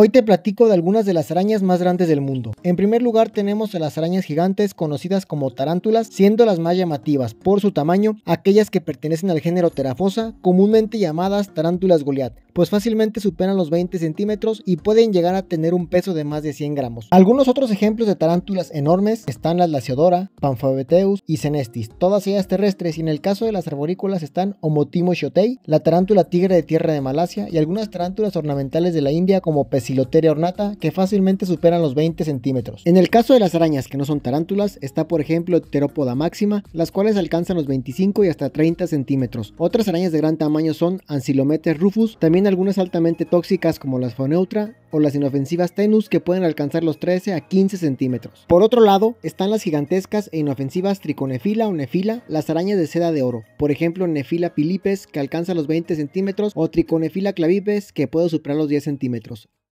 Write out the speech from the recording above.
Hoy te platico de algunas de las arañas más grandes del mundo. En primer lugar tenemos a las arañas gigantes conocidas como tarántulas, siendo las más llamativas por su tamaño, aquellas que pertenecen al género Terafosa, comúnmente llamadas tarántulas Goliath pues fácilmente superan los 20 centímetros y pueden llegar a tener un peso de más de 100 gramos. Algunos otros ejemplos de tarántulas enormes están las Laciodora, Panfabeteus y Cenestis, todas ellas terrestres y en el caso de las arborícolas están Omotimo shotei, la tarántula tigre de tierra de Malasia y algunas tarántulas ornamentales de la India como Pesiloteria ornata que fácilmente superan los 20 centímetros. En el caso de las arañas que no son tarántulas está por ejemplo terópoda máxima, las cuales alcanzan los 25 y hasta 30 centímetros. Otras arañas de gran tamaño son Ancilometes rufus, también algunas altamente tóxicas como las Foneutra o las inofensivas Tenus que pueden alcanzar los 13 a 15 centímetros. Por otro lado, están las gigantescas e inofensivas Triconefila o Nefila, las arañas de seda de oro. Por ejemplo, Nefila pilipes que alcanza los 20 centímetros o Triconefila clavipes que puede superar los 10 centímetros.